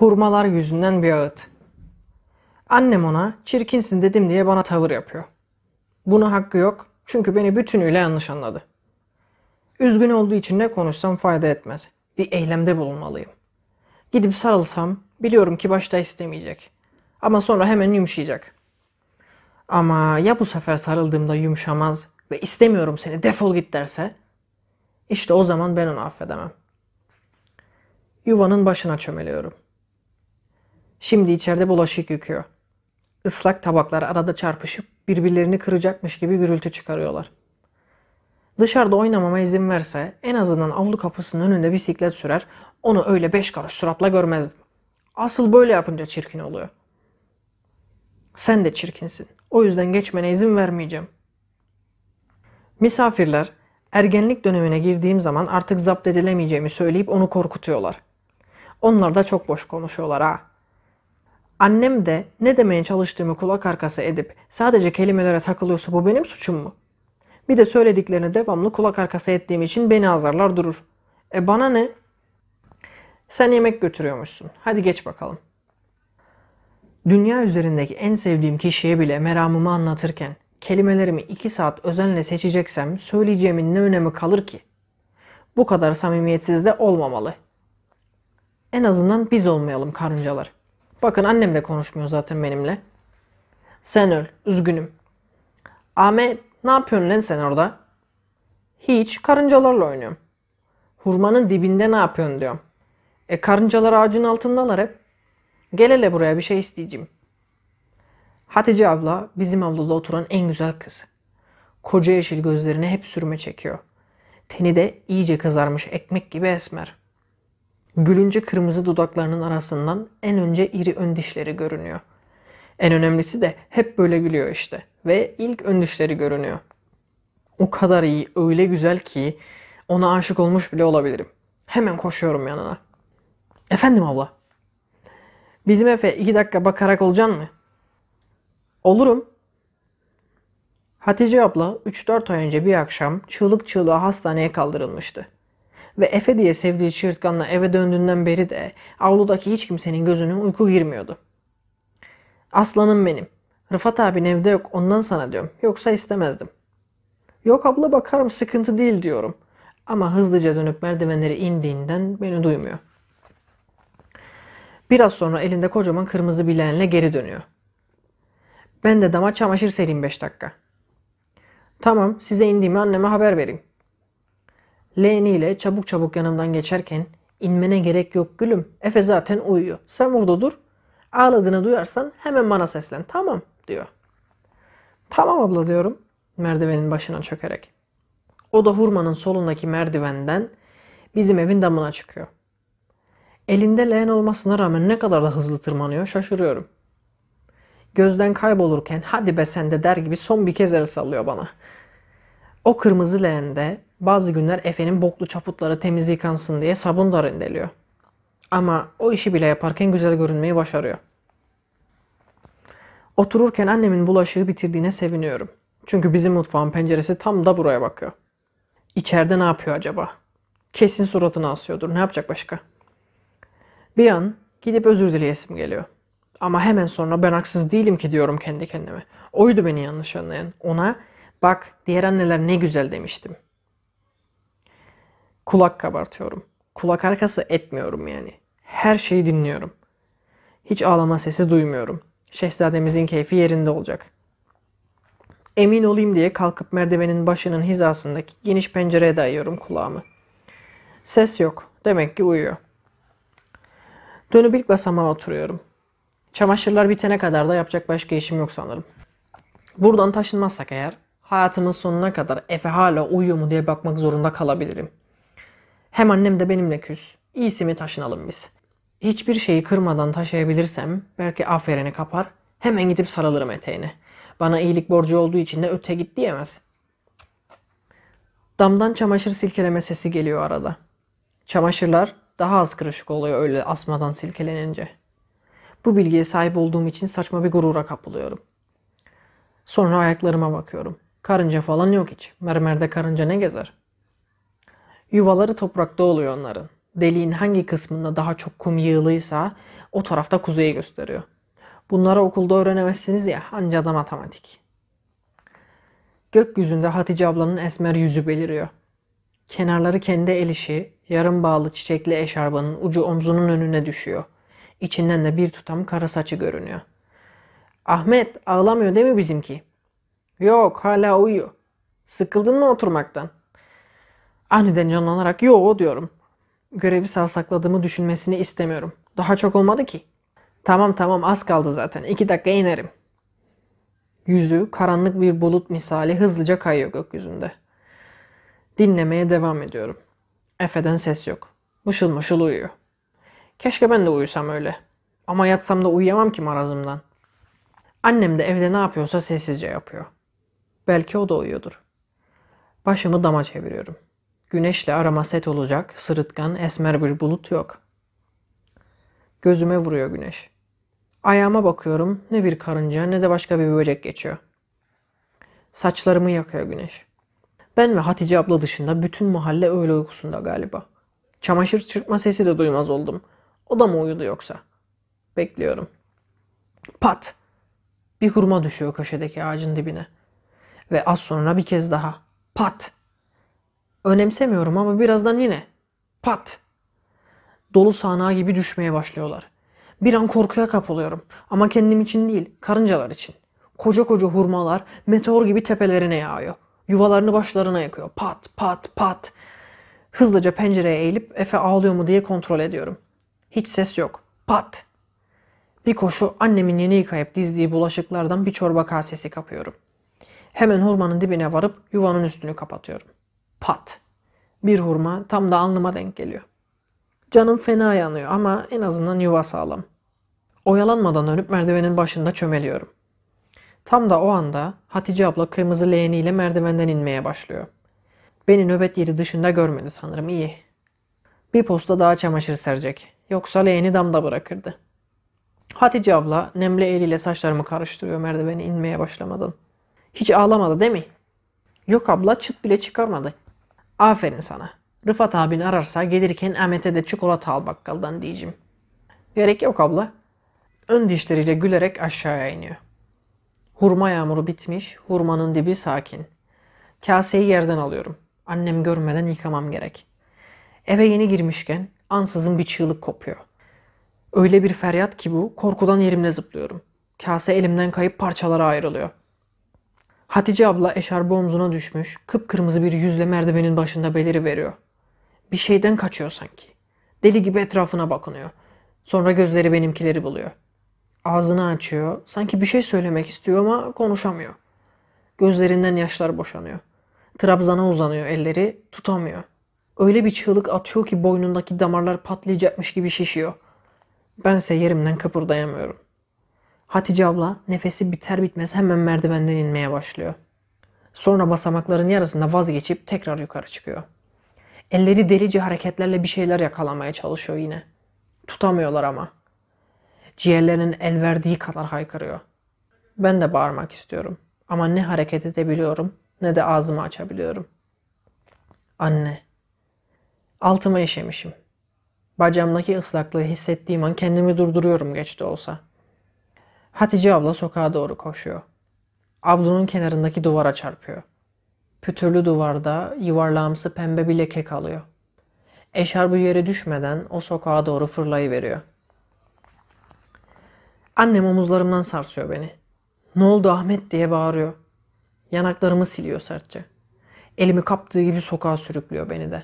hurmalar yüzünden bir ağıt. Annem ona çirkinsin dedim diye bana tavır yapıyor. Buna hakkı yok çünkü beni bütünüyle yanlış anladı. Üzgün olduğu için ne konuşsam fayda etmez. Bir eylemde bulunmalıyım. Gidip sarılsam biliyorum ki başta istemeyecek. Ama sonra hemen yumuşayacak. Ama ya bu sefer sarıldığımda yumuşamaz ve istemiyorum seni defol git derse? İşte o zaman ben onu affedemem. Yuvanın başına çömeliyorum.'' Şimdi içeride bulaşık yıkıyor. Islak tabaklar arada çarpışıp birbirlerini kıracakmış gibi gürültü çıkarıyorlar. Dışarıda oynamama izin verse en azından avlu kapısının önünde bisiklet sürer, onu öyle beş karış suratla görmezdim. Asıl böyle yapınca çirkin oluyor. Sen de çirkinsin. O yüzden geçmene izin vermeyeceğim. Misafirler ergenlik dönemine girdiğim zaman artık zapt edilemeyeceğimi söyleyip onu korkutuyorlar. Onlar da çok boş konuşuyorlar ha. Annem de ne demeye çalıştığımı kulak arkası edip sadece kelimelere takılıyorsa bu benim suçum mu? Bir de söylediklerini devamlı kulak arkası ettiğim için beni azarlar durur. E bana ne? Sen yemek götürüyormuşsun. Hadi geç bakalım. Dünya üzerindeki en sevdiğim kişiye bile meramımı anlatırken kelimelerimi iki saat özenle seçeceksem söyleyeceğimin ne önemi kalır ki? Bu kadar samimiyetsiz de olmamalı. En azından biz olmayalım karıncalar. Bakın annem de konuşmuyor zaten benimle. Sen öl. Üzgünüm. Ahmet ne yapıyorsun lan sen orada? Hiç karıncalarla oynuyorum. Hurmanın dibinde ne yapıyorsun diyorum. E karıncalar ağacın altındalar hep. Gel hele buraya bir şey isteyeceğim. Hatice abla bizim avluda oturan en güzel kız. Koca yeşil gözlerine hep sürme çekiyor. Teni de iyice kızarmış ekmek gibi esmer. Gülünce kırmızı dudaklarının arasından en önce iri ön dişleri görünüyor. En önemlisi de hep böyle gülüyor işte ve ilk ön dişleri görünüyor. O kadar iyi, öyle güzel ki ona aşık olmuş bile olabilirim. Hemen koşuyorum yanına. Efendim abla. Bizim Efe iki dakika bakarak olacaksın mı? Olurum. Hatice abla 3-4 ay önce bir akşam çığlık çığlığa hastaneye kaldırılmıştı. Ve Efe diye sevdiği çığırtkanla eve döndüğünden beri de avludaki hiç kimsenin gözüne uyku girmiyordu. Aslanım benim. Rıfat abin evde yok ondan sana diyorum. Yoksa istemezdim. Yok abla bakarım sıkıntı değil diyorum. Ama hızlıca dönüp merdivenleri indiğinden beni duymuyor. Biraz sonra elinde kocaman kırmızı bileğinle geri dönüyor. Ben de dama çamaşır sereyim 5 dakika. Tamam size indiğimi anneme haber vereyim leğeniyle çabuk çabuk yanımdan geçerken inmene gerek yok gülüm. Efe zaten uyuyor. Sen burada dur. Ağladığını duyarsan hemen bana seslen. Tamam diyor. Tamam abla diyorum merdivenin başına çökerek. O da hurmanın solundaki merdivenden bizim evin damına çıkıyor. Elinde leğen olmasına rağmen ne kadar da hızlı tırmanıyor şaşırıyorum. Gözden kaybolurken hadi be sen de der gibi son bir kez el sallıyor bana. O kırmızı leğende bazı günler Efe'nin boklu çaputları temiz yıkansın diye sabun da rendeliyor. Ama o işi bile yaparken güzel görünmeyi başarıyor. Otururken annemin bulaşığı bitirdiğine seviniyorum. Çünkü bizim mutfağın penceresi tam da buraya bakıyor. İçeride ne yapıyor acaba? Kesin suratını asıyordur. Ne yapacak başka? Bir an gidip özür dileyesim geliyor. Ama hemen sonra ben haksız değilim ki diyorum kendi kendime. Oydu beni yanlış anlayan. Ona bak diğer anneler ne güzel demiştim kulak kabartıyorum. Kulak arkası etmiyorum yani. Her şeyi dinliyorum. Hiç ağlama sesi duymuyorum. Şehzademizin keyfi yerinde olacak. Emin olayım diye kalkıp merdivenin başının hizasındaki geniş pencereye dayıyorum kulağımı. Ses yok. Demek ki uyuyor. Dönüp ilk basamağa oturuyorum. Çamaşırlar bitene kadar da yapacak başka işim yok sanırım. Buradan taşınmazsak eğer hayatımın sonuna kadar Efe hala uyuyor mu diye bakmak zorunda kalabilirim. Hem annem de benimle küs. İyisi mi taşınalım biz. Hiçbir şeyi kırmadan taşıyabilirsem belki aferini kapar. Hemen gidip sarılırım eteğine. Bana iyilik borcu olduğu için de öte git diyemez. Damdan çamaşır silkeleme sesi geliyor arada. Çamaşırlar daha az kırışık oluyor öyle asmadan silkelenince. Bu bilgiye sahip olduğum için saçma bir gurura kapılıyorum. Sonra ayaklarıma bakıyorum. Karınca falan yok hiç. Mermerde karınca ne gezer?'' Yuvaları toprakta oluyor onların. Deliğin hangi kısmında daha çok kum yığılıysa o tarafta kuzeyi gösteriyor. Bunlara okulda öğrenemezsiniz ya anca da matematik. Gökyüzünde Hatice ablanın esmer yüzü beliriyor. Kenarları kendi el işi, yarım bağlı çiçekli eşarbanın ucu omzunun önüne düşüyor. İçinden de bir tutam kara saçı görünüyor. Ahmet ağlamıyor değil mi bizimki? Yok hala uyuyor. Sıkıldın mı oturmaktan? Aniden canlanarak yo diyorum. Görevi savsakladığımı düşünmesini istemiyorum. Daha çok olmadı ki. Tamam tamam az kaldı zaten. İki dakika inerim. Yüzü karanlık bir bulut misali hızlıca kayıyor gökyüzünde. Dinlemeye devam ediyorum. Efe'den ses yok. Mışıl mışıl uyuyor. Keşke ben de uyusam öyle. Ama yatsam da uyuyamam ki marazımdan. Annem de evde ne yapıyorsa sessizce yapıyor. Belki o da uyuyordur. Başımı dama çeviriyorum.'' Güneşle arama set olacak, sırıtkan, esmer bir bulut yok. Gözüme vuruyor güneş. Ayağıma bakıyorum, ne bir karınca ne de başka bir böcek geçiyor. Saçlarımı yakıyor güneş. Ben ve Hatice abla dışında bütün mahalle öyle uykusunda galiba. Çamaşır çırpma sesi de duymaz oldum. O da mı uyudu yoksa? Bekliyorum. Pat! Bir hurma düşüyor köşedeki ağacın dibine. Ve az sonra bir kez daha. Pat! önemsemiyorum ama birazdan yine pat dolu sahna gibi düşmeye başlıyorlar. Bir an korkuya kapılıyorum ama kendim için değil, karıncalar için. Koca koca hurmalar meteor gibi tepelerine yağıyor. Yuvalarını başlarına yakıyor. Pat pat pat. Hızlıca pencereye eğilip Efe ağlıyor mu diye kontrol ediyorum. Hiç ses yok. Pat. Bir koşu annemin yeni yıkayıp dizdiği bulaşıklardan bir çorba kasesi kapıyorum. Hemen hurmanın dibine varıp yuvanın üstünü kapatıyorum pat. Bir hurma tam da alnıma denk geliyor. Canım fena yanıyor ama en azından yuva sağlam. Oyalanmadan dönüp merdivenin başında çömeliyorum. Tam da o anda Hatice abla kırmızı leğeniyle merdivenden inmeye başlıyor. Beni nöbet yeri dışında görmedi sanırım iyi. Bir posta daha çamaşır serecek. Yoksa leğeni damda bırakırdı. Hatice abla nemli eliyle saçlarımı karıştırıyor merdiveni inmeye başlamadan. Hiç ağlamadı değil mi? Yok abla çıt bile çıkarmadı. Aferin sana. Rıfat abin ararsa gelirken Ahmet'e de çikolata al bakkaldan diyeceğim. Gerek yok abla. Ön dişleriyle gülerek aşağıya iniyor. Hurma yağmuru bitmiş, hurmanın dibi sakin. Kaseyi yerden alıyorum. Annem görmeden yıkamam gerek. Eve yeni girmişken ansızın bir çığlık kopuyor. Öyle bir feryat ki bu, korkudan yerimde zıplıyorum. Kase elimden kayıp parçalara ayrılıyor. Hatice abla eşarbı omzuna düşmüş, kıpkırmızı bir yüzle merdivenin başında beliri veriyor. Bir şeyden kaçıyor sanki. Deli gibi etrafına bakınıyor. Sonra gözleri benimkileri buluyor. Ağzını açıyor, sanki bir şey söylemek istiyor ama konuşamıyor. Gözlerinden yaşlar boşanıyor. Trabzana uzanıyor elleri, tutamıyor. Öyle bir çığlık atıyor ki boynundaki damarlar patlayacakmış gibi şişiyor. Bense yerimden kıpırdayamıyorum.'' Hatice abla nefesi biter bitmez hemen merdivenden inmeye başlıyor. Sonra basamakların yarısında vazgeçip tekrar yukarı çıkıyor. Elleri delici hareketlerle bir şeyler yakalamaya çalışıyor yine. Tutamıyorlar ama. Ciğerlerinin el verdiği kadar haykırıyor. Ben de bağırmak istiyorum ama ne hareket edebiliyorum ne de ağzımı açabiliyorum. Anne. Altıma işemişim. Bacağımdaki ıslaklığı hissettiğim an kendimi durduruyorum geç de olsa.'' Hatice abla sokağa doğru koşuyor. Avlunun kenarındaki duvara çarpıyor. Pütürlü duvarda yuvarlağımsı pembe bir leke kalıyor. bu yere düşmeden o sokağa doğru fırlayıveriyor. Annem omuzlarımdan sarsıyor beni. Ne oldu Ahmet diye bağırıyor. Yanaklarımı siliyor sertçe. Elimi kaptığı gibi sokağa sürüklüyor beni de.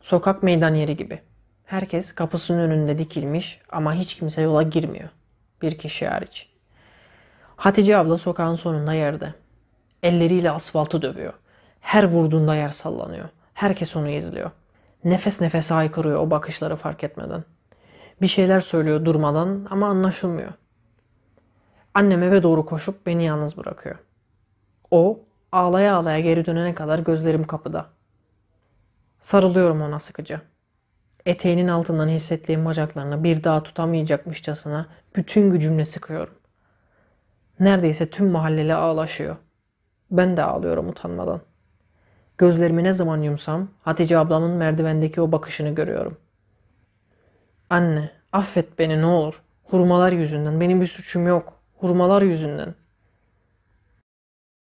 Sokak meydan yeri gibi. Herkes kapısının önünde dikilmiş ama hiç kimse yola girmiyor.'' Bir kişi hariç. Hatice abla sokağın sonunda yerde. Elleriyle asfaltı dövüyor. Her vurduğunda yer sallanıyor. Herkes onu izliyor. Nefes nefese aykırıyor o bakışları fark etmeden. Bir şeyler söylüyor durmadan ama anlaşılmıyor. Annem eve doğru koşup beni yalnız bırakıyor. O ağlaya ağlaya geri dönene kadar gözlerim kapıda. Sarılıyorum ona sıkıca. Eteğinin altından hissettiğim bacaklarını bir daha tutamayacakmışçasına bütün gücümle sıkıyorum. Neredeyse tüm mahalleli ağlaşıyor. Ben de ağlıyorum utanmadan. Gözlerimi ne zaman yumsam Hatice ablamın merdivendeki o bakışını görüyorum. Anne affet beni ne olur. Hurmalar yüzünden. Benim bir suçum yok. Hurmalar yüzünden.